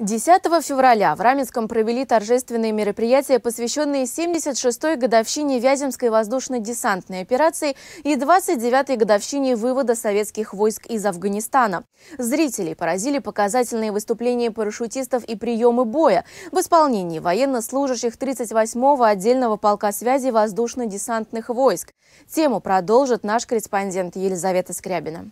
10 февраля в Раменском провели торжественные мероприятия, посвященные 76-й годовщине Вяземской воздушно-десантной операции и 29-й годовщине вывода советских войск из Афганистана. Зрители поразили показательные выступления парашютистов и приемы боя в исполнении военнослужащих 38-го отдельного полка связи воздушно-десантных войск. Тему продолжит наш корреспондент Елизавета Скрябина.